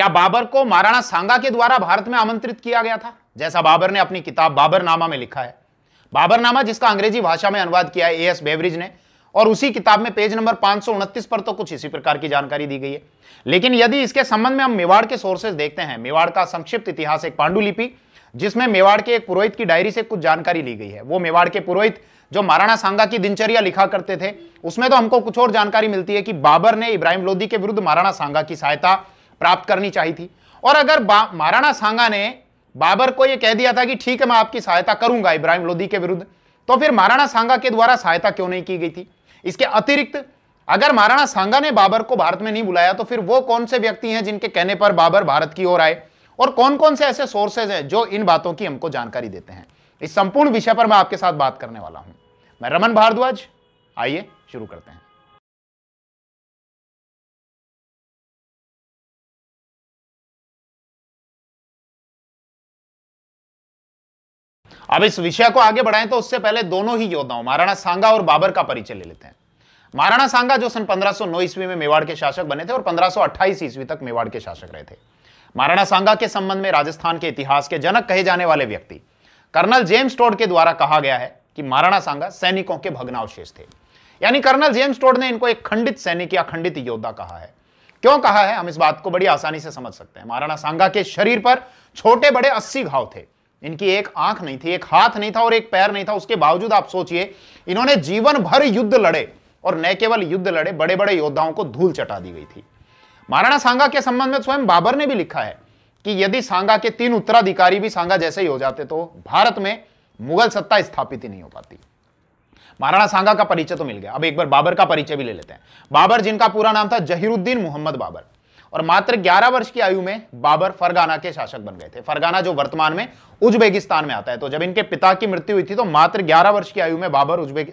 क्या बाबर को महाराणा सांगा के द्वारा भारत में आमंत्रित किया गया था जैसा बाबर ने अपनी किताब बाबरनामा में लिखा है बाबरनामा जिसका अंग्रेजी भाषा में अनुवाद किया है ए एस बेवरिज ने और उसी किताब में पेज नंबर पांच पर तो कुछ इसी प्रकार की जानकारी दी गई है लेकिन यदि इसके संबंध में हम मेवाड़ के सोर्सेज देखते हैं मेवाड़ का संक्षिप्त इतिहास एक पांडुलिपि जिसमें मेवाड़ के एक पुरोहित की डायरी से कुछ जानकारी ली गई है वो मेवाड़ के पुरोहित जो महाराणा सांगा की दिनचर्या लिखा करते थे उसमें तो हमको कुछ और जानकारी मिलती है कि बाबर ने इब्राहिम लोदी के विरुद्ध महाराणा सांगा की सहायता प्राप्त करनी चाहिए थी और अगर महाराणा सांगा ने बाबर को यह कह दिया था कि ठीक है मैं आपकी सहायता करूंगा इब्राहिम लोधी के विरुद्ध तो फिर महाराणा सांगा के द्वारा सहायता क्यों नहीं की गई थी इसके अतिरिक्त अगर महाराणा सांगा ने बाबर को भारत में नहीं बुलाया तो फिर वो कौन से व्यक्ति हैं जिनके कहने पर बाबर भारत की ओर आए और कौन कौन से ऐसे सोर्सेज हैं जो इन बातों की हमको जानकारी देते हैं इस संपूर्ण विषय पर मैं आपके साथ बात करने वाला हूं मैं रमन भारद्वाज आइए शुरू करते हैं अब इस विषय को आगे बढ़ाएं तो उससे पहले दोनों ही योद्धाओं महाराणा सांगा और बाबर का परिचय ले लेते हैं महाराणा सांगा जो सन 1509 ईस्वी में मेवाड़ के शासक बने थे और 1528 ईस्वी तक मेवाड़ के शासक रहे थे महाराणा सांगा के संबंध में राजस्थान के इतिहास के जनक कहे जाने वाले व्यक्ति कर्नल जेम्स टोड के द्वारा कहा गया है कि महाराणा सांगा सैनिकों के भग्नावशेष थे यानी कर्नल जेम्स टोड ने इनको एक खंडित सैनिक या खंडित योद्धा कहा है क्यों कहा है हम इस बात को बड़ी आसानी से समझ सकते हैं महाराणा सांगा के शरीर पर छोटे बड़े अस्सी घाव थे इनकी एक आंख नहीं थी एक हाथ नहीं था और एक पैर नहीं था उसके बावजूद आप सोचिए इन्होंने जीवन भर युद्ध लड़े और न केवल युद्ध लड़े बड़े बड़े योद्धाओं को धूल चटा दी गई थी महाराणा सांगा के संबंध में स्वयं बाबर ने भी लिखा है कि यदि सांगा के तीन उत्तराधिकारी भी सांगा जैसे ही हो जाते तो भारत में मुगल सत्ता स्थापित ही नहीं हो पाती महाराणा सांगा का परिचय तो मिल गया अब एक बार बाबर का परिचय भी ले लेते हैं बाबर जिनका पूरा नाम था जहीरुद्दीन मोहम्मद बाबर और मात्र 11 वर्ष की आयु में बाबर फरगाना के शासक बन गए थे फरगाना जो वर्तमान में उज्बेकिस्तान में आता है तो जब इनके पिता की मृत्यु हुई थी तो मात्र 11 वर्ष की आयु में बाबर उज्बेक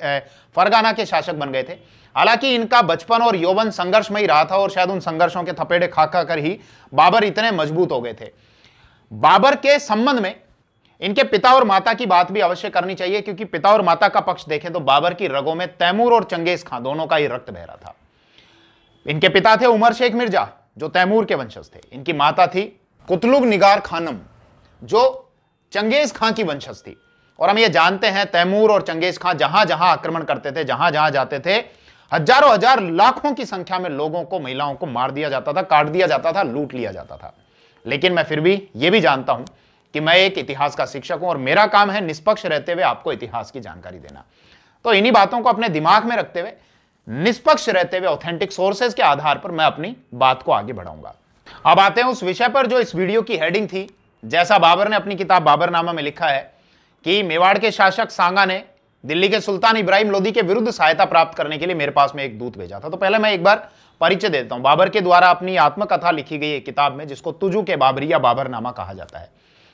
फरगाना के शासक बन गए थे हालांकि इनका बचपन और यौवन संघर्ष में ही रहा था और शायद उन संघर्षों के थपेड़े खा खा कर ही बाबर इतने मजबूत हो गए थे बाबर के संबंध में इनके पिता और माता की बात भी अवश्य करनी चाहिए क्योंकि पिता और माता का पक्ष देखें तो बाबर की रगों में तैमूर और चंगेज खां दोनों का ही रक्त बह रहा था इनके पिता थे उमर शेख मिर्जा जो तैमूर के वंशज थे इनकी माता थी कुतलुग निगार खानम जो चंगेज खां की वंशज थी और हम ये जानते हैं तैमूर और चंगेज खां जहां जहां आक्रमण करते थे जहां जहां जाते थे हजारों हजार लाखों की संख्या में लोगों को महिलाओं को मार दिया जाता था काट दिया जाता था लूट लिया जाता था लेकिन मैं फिर भी ये भी जानता हूं कि मैं एक इतिहास का शिक्षक हूं और मेरा काम है निष्पक्ष रहते हुए आपको इतिहास की जानकारी देना तो इन्हीं बातों को अपने दिमाग में रखते हुए निष्पक्ष रहते हुए ऑथेंटिक सोर्सेज के आधार पर मैं अपनी बात को आगे बढ़ाऊंगा अब आते हैं उस विषय पर जो इस वीडियो की हेडिंग थी जैसा बाबर ने अपनी किताब बाबरनामा में लिखा है कि मेवाड़ के शासक सांगा ने दिल्ली के सुल्तान इब्राहिम लोदी के विरुद्ध सहायता प्राप्त करने के लिए मेरे पास में एक दूत भेजा था तो पहले मैं एक बार परिचय देता हूं बाबर के द्वारा अपनी आत्मकथा लिखी गई एक किताब में जिसको तुजू के बाबरी या बाबरनामा कहा जाता है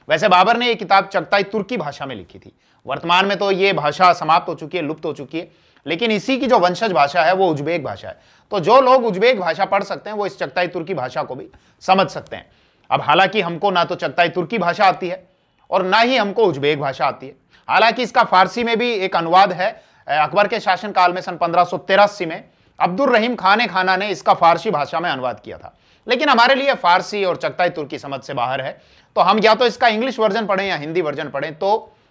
वैसे बाबर ने यह किताब चगताई तुर्की भाषा में लिखी थी वर्तमान में तो ये भाषा समाप्त हो चुकी है लुप्त हो चुकी है लेकिन इसी की जो वंशज भाषा है वो उज्बेक भाषा है तो जो लोग उज्बेक भाषा पढ़ सकते हैं वो इस चकताई तुर्की भाषा को भी समझ सकते हैं अब हालांकि हमको ना तो चकताई तुर्की भाषा आती है और ना ही हमको उज्बेक भाषा आती है हालांकि इसका फारसी में भी एक अनुवाद है अकबर के शासनकाल में सन पंद्रह में अब्दुल रहीम खान खाना ने इसका फारसी भाषा में अनुवाद किया था लेकिन हमारे लिए फारसी और चकताई तुर्की समझ से बाहर है तो हम या तो इसका इंग्लिश वर्जन पढ़ें या हिंदी वर्जन पढ़ें तो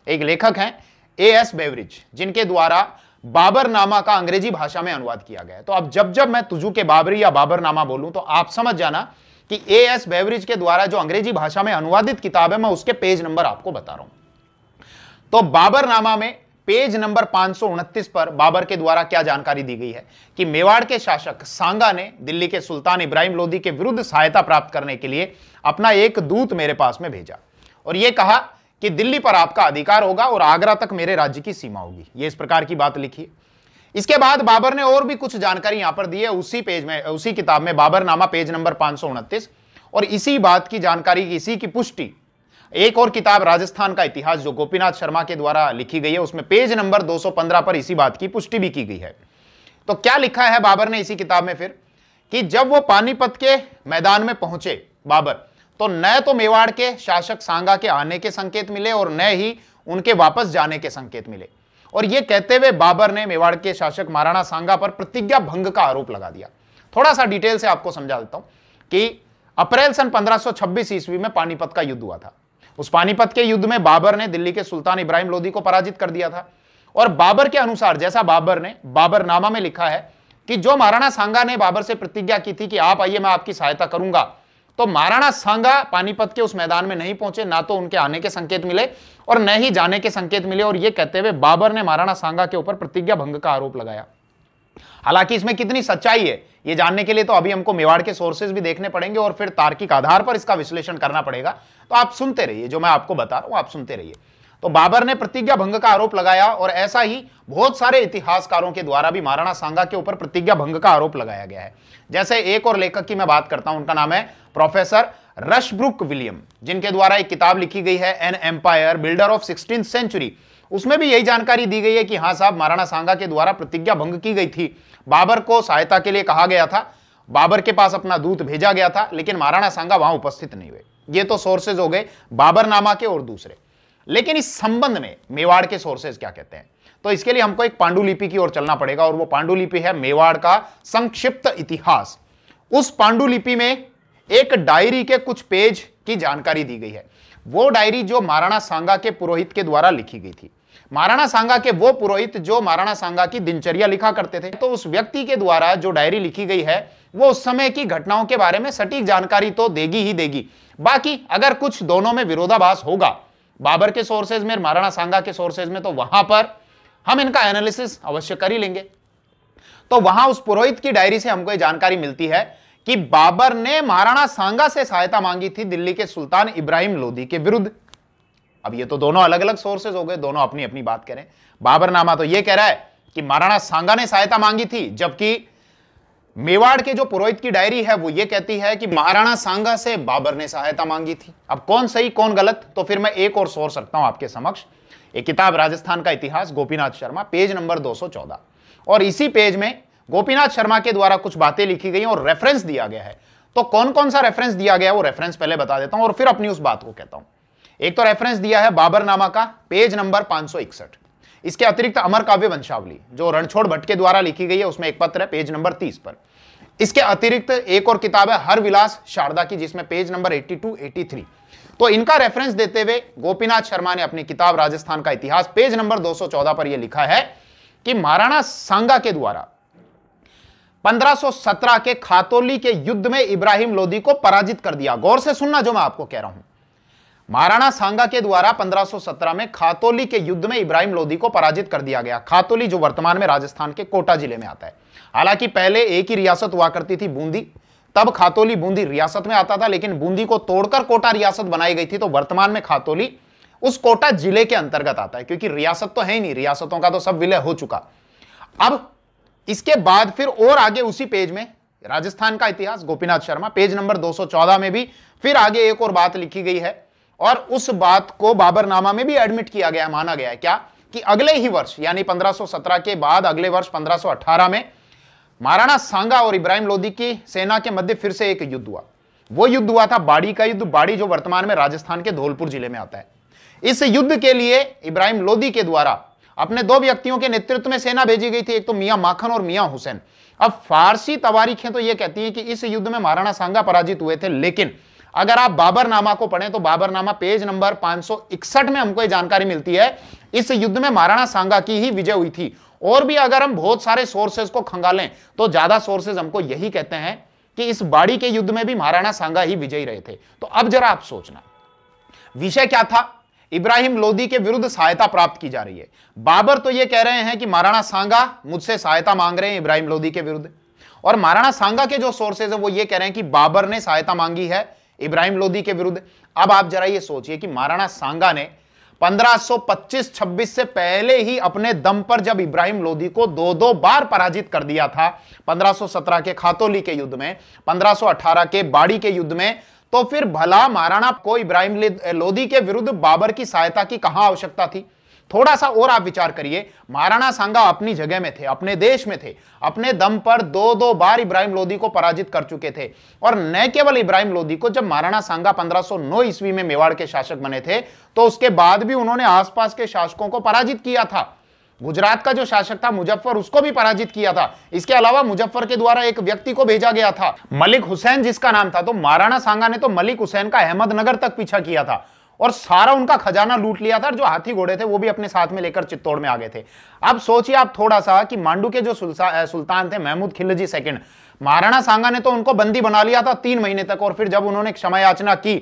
एक लेखक हैं ए एस बेवरिज जिनके द्वारा बाबरनामा का अंग्रेजी भाषा में अनुवाद किया गया है तो अब जब जब मैं तुजू के बाबरी या बाबरनामा बोलूं तो आप समझ जाना कि ए एस बेवरेज के द्वारा जो अंग्रेजी भाषा में अनुवादित किताब है मैं उसके पेज नंबर आपको बता रहा हूं तो बाबरनामा में पेज नंबर पांच पर बाबर के द्वारा क्या जानकारी दी गई है कि मेवाड़ के शासक सांगा ने दिल्ली के सुल्तान इब्राहिम लोधी के विरुद्ध सहायता प्राप्त करने के लिए अपना एक दूत मेरे पास में भेजा और यह कहा कि दिल्ली पर आपका अधिकार होगा और आगरा तक मेरे राज्य की सीमा होगी ये इस प्रकार की बात लिखी इसके बाद बाबर ने और भी कुछ जानकारी यहां पर दी है उसी पेज में उसी किताब में नामा पेज नंबर पांच और इसी बात की जानकारी इसी की पुष्टि एक और किताब राजस्थान का इतिहास जो गोपीनाथ शर्मा के द्वारा लिखी गई है उसमें पेज नंबर 215 पर इसी बात की पुष्टि भी की गई है तो क्या लिखा है बाबर ने इसी किताब में फिर कि जब वो पानीपत के मैदान में पहुंचे बाबर तो न तो मेवाड़ के शासक सांगा के आने के संकेत मिले और न ही उनके वापस जाने के संकेत मिले और यह कहते हुए बाबर ने मेवाड़ के शासक महाराणा सांगा पर प्रतिज्ञा भंग का आरोप लगा दिया थोड़ा सा डिटेल से आपको समझा देता हूं कि अप्रैल सन 1526 ईस्वी में पानीपत का युद्ध हुआ था उस पानीपत के युद्ध में बाबर ने दिल्ली के सुल्तान इब्राहिम लोधी को पराजित कर दिया था और बाबर के अनुसार जैसा बाबर ने बाबर नामा में लिखा है कि जो महाराणा सांगा ने बाबर से प्रतिज्ञा की थी कि आप आइए मैं आपकी सहायता करूंगा तो महाराणा सांगा पानीपत के उस मैदान में नहीं पहुंचे ना तो उनके आने के संकेत मिले और न ही जाने के संकेत मिले और यह कहते हुए बाबर ने महाराणा सांगा के ऊपर प्रतिज्ञा भंग का आरोप लगाया हालांकि इसमें कितनी सच्चाई है ये जानने के लिए तो अभी हमको मेवाड़ के सोर्सेज भी देखने पड़ेंगे और फिर तार्किक आधार पर इसका विश्लेषण करना पड़ेगा तो आप सुनते रहिए जो मैं आपको बता रहा हूं आप सुनते रहिए तो बाबर ने प्रतिज्ञा भंग का आरोप लगाया और ऐसा ही बहुत सारे इतिहासकारों के द्वारा भी महाराणा सांगा के ऊपर प्रतिज्ञा भंग का आरोप लगाया गया है जैसे एक और लेखक की मैं बात करता हूं उनका नाम है प्रोफेसर रशब्रुक विलियम जिनके द्वारा एक किताब लिखी गई है an empire builder of sixteen century उसमें भी यही जानकारी दी गई है कि हाँ साहब महाराणा सांगा के द्वारा प्रतिज्ञा भंग की गई थी बाबर को सहायता के लिए कहा गया था बाबर के पास अपना दूत भेजा गया था लेकिन महाराणा सांगा वहां उपस्थित नहीं हुए ये तो सोर्सेज हो गए बाबरनामा के और दूसरे लेकिन इस संबंध में मेवाड़ के सोर्सेज क्या कहते हैं तो इसके लिए हमको एक पांडुलिपि की ओर चलना पड़ेगा और वो पांडुलिपि है मेवाड़ का संक्षिप्त इतिहास उस पांडुलिपि में एक डायरी के कुछ पेज की जानकारी दी गई है वो डायरी जो महाराणा सांगा के पुरोहित के द्वारा लिखी गई थी महाराणा सांगा के वो पुरोहित जो महाराणा सांगा की दिनचर्या लिखा करते थे तो उस व्यक्ति के द्वारा जो डायरी लिखी गई है वो उस समय की घटनाओं के बारे में सटीक जानकारी तो देगी ही देगी बाकी अगर कुछ दोनों में विरोधाभास होगा बाबर के सोर्सेज में महाराणा सांगा के सोर्सेज में तो वहां पर हम इनका एनालिसिस अवश्य कर ही लेंगे तो वहां उस पुरोहित की डायरी से हमको ये जानकारी मिलती है कि बाबर ने महाराणा सांगा से सहायता मांगी थी दिल्ली के सुल्तान इब्राहिम लोधी के विरुद्ध अब ये तो दोनों अलग अलग सोर्सेज हो गए दोनों अपनी अपनी बात करें बाबरनामा तो ये कह रहा है कि महाराणा सांगा ने सहायता मांगी थी जबकि मेवाड़ के जो पुरोहित की डायरी है वो ये कहती है कि महाराणा सांगा से बाबर ने सहायता मांगी थी अब कौन सही कौन गलत तो फिर मैं एक और सोर्स रखता हूं आपके समक्ष एक किताब राजस्थान का इतिहास गोपीनाथ शर्मा पेज नंबर 214 और इसी पेज में गोपीनाथ शर्मा के द्वारा कुछ बातें लिखी गई और रेफरेंस दिया गया है तो कौन कौन सा रेफरेंस दिया गया वो रेफरेंस पहले बता देता हूं और फिर अपनी उस बात को कहता हूं एक तो रेफरेंस दिया है बाबरनामा का पेज नंबर पांच इसके अतिरिक्त अमर काव्य वंशावली जो रणछोड़ भट्ट के द्वारा लिखी गई है उसमें एक पत्र है पेज नंबर तीस पर इसके अतिरिक्त एक और किताब है हर विलास शारदा की जिसमें पेज नंबर 82, 83 तो इनका रेफरेंस देते हुए गोपीनाथ शर्मा ने अपनी किताब राजस्थान का इतिहास पेज नंबर 214 पर यह लिखा है कि महाराणा सांगा के द्वारा 1517 के खातोली के युद्ध में इब्राहिम लोदी को पराजित कर दिया गौर से सुनना जो मैं आपको कह रहा हूं महाराणा सांगा के द्वारा 1517 में खातोली के युद्ध में इब्राहिम लोधी को पराजित कर दिया गया खातोली जो वर्तमान में राजस्थान के कोटा जिले में आता है हालांकि पहले एक ही रियासत हुआ करती थी बूंदी तब खातोली बूंदी रियासत में आता था लेकिन बूंदी को तोड़कर कोटा रियासत बनाई गई थी तो वर्तमान में खातोली उस कोटा जिले के अंतर्गत आता है क्योंकि रियासत तो है ही नहीं रियासतों का तो सब विलय हो चुका अब इसके बाद फिर और आगे उसी पेज में राजस्थान का इतिहास गोपीनाथ शर्मा पेज नंबर 214 में भी फिर आगे एक और बात लिखी गई है और उस बात को बाबरनामा में भी एडमिट किया गया माना गया है क्या कि अगले ही वर्ष यानी 1517 के बाद अगले वर्ष 1518 में महाराणा सांगा और इब्राहिम लोदी की सेना के मध्य फिर से एक युद्ध हुआ वो युद्ध हुआ था बाड़ी का युद्ध बाड़ी जो वर्तमान में राजस्थान के धौलपुर जिले में आता है इस युद्ध के लिए इब्राहिम लोदी के द्वारा अपने दो व्यक्तियों के नेतृत्व में सेना भेजी गई थी एक तो मियां माखन और मियां हुसैन अब फारसी तवारीखें तो यह कहती हैं कि इस युद्ध में महाराणा सांगा पराजित हुए थे लेकिन अगर आप बाबरनामा को पढ़ें तो बाबरनामा पेज नंबर 561 में हमको ये जानकारी मिलती है इस युद्ध में महाराणा सांगा की ही विजय हुई थी और भी अगर हम बहुत सारे सोर्सेज को खंगालें तो ज्यादा सोर्सेज हमको यही कहते हैं कि इस बाड़ी के युद्ध में भी महाराणा सांगा ही विजयी रहे थे तो अब जरा आप सोचना विषय क्या था इब्राहिम लोदी के विरुद्ध सहायता प्राप्त की जा रही है बाबर तो यह कह रहे हैं कि महाराणा सांगा मुझसे सहायता मांग रहे हैं इब्राहिम लोदी के विरुद्ध और महाराणा सांगा के जो सोर्सेज है वो ये कह रहे हैं कि बाबर ने सहायता मांगी है इब्राहिम लोदी के विरुद्ध अब आप जरा ये सोचिए कि महाराणा सांगा ने 1525-26 से पहले ही अपने दम पर जब इब्राहिम लोदी को दो दो बार पराजित कर दिया था 1517 के खातोली के युद्ध में 1518 के बाड़ी के युद्ध में तो फिर भला महाराणा को इब्राहिम लोदी के विरुद्ध बाबर की सहायता की कहां आवश्यकता थी थोड़ा सा और आप विचार करिए महाराणा सांगा अपनी जगह में थे अपने देश में थे अपने दम पर दो दो बार इब्राहिम लोदी को पराजित कर चुके थे और न केवल इब्राहिम लोदी को जब महाराणा सांगा 1509 ईस्वी में मेवाड़ के शासक बने थे तो उसके बाद भी उन्होंने आसपास के शासकों को पराजित किया था गुजरात का जो शासक था मुजफ्फर उसको भी पराजित किया था इसके अलावा मुजफ्फर के द्वारा एक व्यक्ति को भेजा गया था मलिक हुसैन जिसका नाम था तो महाराणा सांगा ने तो मलिक हुसैन का अहमदनगर तक पीछा किया था और सारा उनका खजाना लूट लिया था जो हाथी घोड़े थे वो भी अपने साथ में लेकर चित्तौड़ में आ गए थे अब सोचिए आप थोड़ा सा कि मांडू के जो सुल्तान थे महमूद खिलजी सेकंड महाराणा सांगा ने तो उनको बंदी बना लिया था तीन महीने तक और फिर जब उन्होंने क्षमा याचना की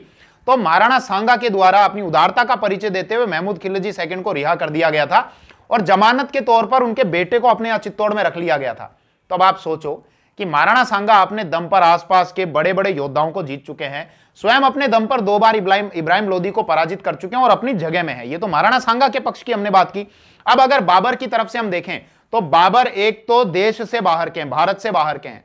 तो महाराणा सांगा के द्वारा अपनी उदारता का परिचय देते हुए महमूद खिलजी सेकंड को रिहा कर दिया गया था और जमानत के तौर पर उनके बेटे को अपने चित्तौड़ में रख लिया गया था तो अब आप सोचो कि महाराणा सांगा अपने दम पर आसपास के बड़े बड़े योद्धाओं को जीत चुके हैं स्वयं अपने दम पर दो बार इब्राहिम लोदी को पराजित कर चुके हैं और अपनी जगह में है ये तो महाराणा सांगा के पक्ष की हमने बात की अब अगर बाबर की तरफ से हम देखें तो बाबर एक तो देश से बाहर के हैं भारत से बाहर के हैं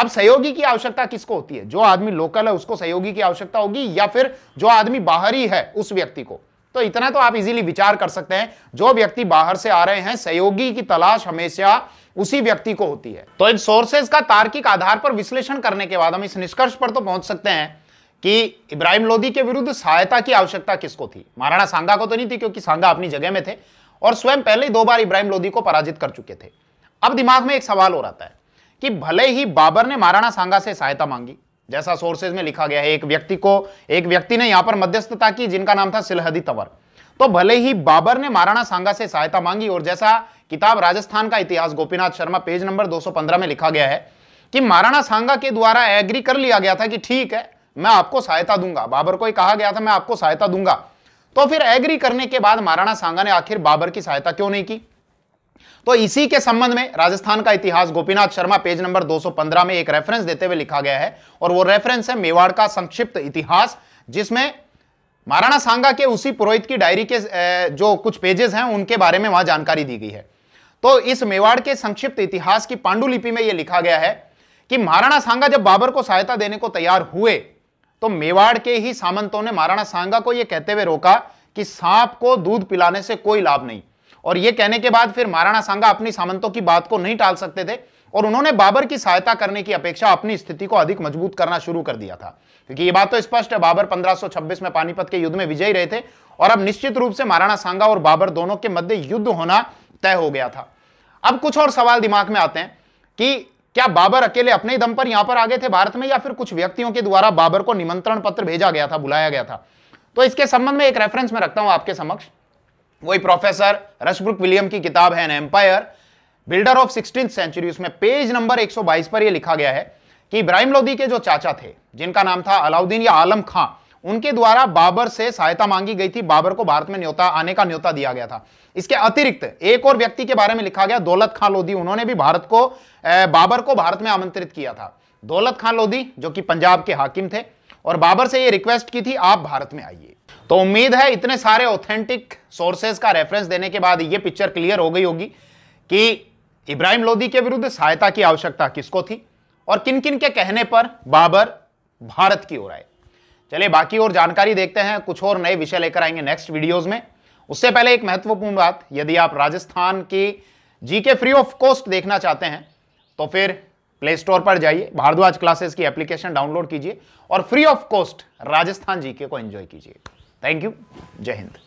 अब सहयोगी की आवश्यकता किसको होती है जो आदमी लोकल है उसको सहयोगी की आवश्यकता होगी या फिर जो आदमी बाहरी है उस व्यक्ति को तो इतना तो आप इजीली विचार कर सकते हैं जो व्यक्ति बाहर से आ रहे हैं सहयोगी की तलाश हमेशा उसी व्यक्ति को होती है तो इन सोर्सेज का तार्किक आधार पर विश्लेषण करने के बाद हम इस निष्कर्ष पर तो पहुंच सकते हैं कि इब्राहिम लोधी के विरुद्ध सहायता की आवश्यकता किसको थी महाराणा सांगा को तो नहीं थी क्योंकि सांगा अपनी जगह में थे और स्वयं पहले ही दो बार इब्राहिम लोधी को पराजित कर चुके थे अब दिमाग में एक सवाल हो रहा है कि भले ही बाबर ने महाराणा सांगा से सहायता मांगी जैसा सोर्सेज में लिखा गया है एक व्यक्ति को एक व्यक्ति ने यहां पर मध्यस्थता की जिनका नाम था सिलहदी तंवर तो भले ही बाबर ने महाराणा सांगा से सहायता मांगी और जैसा किताब राजस्थान का इतिहास गोपीनाथ शर्मा पेज नंबर 215 में लिखा गया है कि महाराणा सांगा के द्वारा एग्री कर लिया गया था कि ठीक है मैं आपको सहायता दूंगा बाबर को ही कहा गया था मैं आपको सहायता दूंगा तो फिर एग्री करने के बाद महाराणा सांगा ने आखिर बाबर की सहायता क्यों नहीं की तो इसी के संबंध में राजस्थान का इतिहास गोपीनाथ शर्मा पेज नंबर 215 में एक रेफरेंस देते हुए लिखा गया है और वो रेफरेंस है मेवाड़ का संक्षिप्त इतिहास जिसमें महाराणा सांगा के उसी पुरोहित की डायरी के जो कुछ पेजेस हैं उनके बारे में वहां जानकारी दी गई है तो इस मेवाड़ के संक्षिप्त इतिहास की पांडुलिपि में यह लिखा गया है कि महाराणा सांगा जब बाबर को सहायता देने को तैयार हुए तो मेवाड़ के ही सामंतों ने महाराणा सांगा को यह कहते हुए रोका कि सांप को दूध पिलाने से कोई लाभ नहीं और यह कहने के बाद फिर महाराणा सांगा अपनी सामंतों की बात को नहीं टाल सकते थे और उन्होंने बाबर की सहायता करने की अपेक्षा अपनी स्थिति को अधिक मजबूत करना शुरू कर दिया था क्योंकि यह बात तो स्पष्ट है बाबर 1526 में पानीपत के युद्ध में विजयी रहे थे और अब निश्चित रूप से महाराणा सांगा और बाबर दोनों के मध्य युद्ध होना तय हो गया था अब कुछ और सवाल दिमाग में आते हैं कि क्या बाबर अकेले अपने दम पर यहां पर आ गए थे भारत में या फिर कुछ व्यक्तियों के द्वारा बाबर को निमंत्रण पत्र भेजा गया था बुलाया गया था तो इसके संबंध में एक रेफरेंस में रखता हूं आपके समक्ष वही प्रोफेसर रशब्रुक विलियम की किताब है an empire builder of sixteen century उसमें पेज नंबर 122 पर यह लिखा गया है कि इब्राहिम लोदी के जो चाचा थे जिनका नाम था अलाउद्दीन या आलम खां उनके द्वारा बाबर से सहायता मांगी गई थी बाबर को भारत में न्योता आने का न्योता दिया गया था इसके अतिरिक्त एक और व्यक्ति के बारे में लिखा गया दौलत खान लोधी उन्होंने भी भारत को बाबर को भारत में आमंत्रित किया था दौलत खान लोधी जो कि पंजाब के हाकिम थे और बाबर से ये रिक्वेस्ट की थी आप भारत में आइए तो उम्मीद है इतने सारे ऑथेंटिक सोर्सेज का रेफरेंस देने के बाद ये पिक्चर क्लियर हो गई होगी कि इब्राहिम लोधी के विरुद्ध सहायता की आवश्यकता किसको थी और किन किन के कहने पर बाबर भारत की ओर आए चलिए बाकी और जानकारी देखते हैं कुछ और नए विषय लेकर आएंगे नेक्स्ट वीडियोज में उससे पहले एक महत्वपूर्ण बात यदि आप राजस्थान की जीके फ्री ऑफ कॉस्ट देखना चाहते हैं तो फिर प्ले स्टोर पर जाइए भारद्वाज क्लासेस की एप्लीकेशन डाउनलोड कीजिए और free of cost Rajasthan GK को एंजॉय कीजिए थैंक यू जय हिंद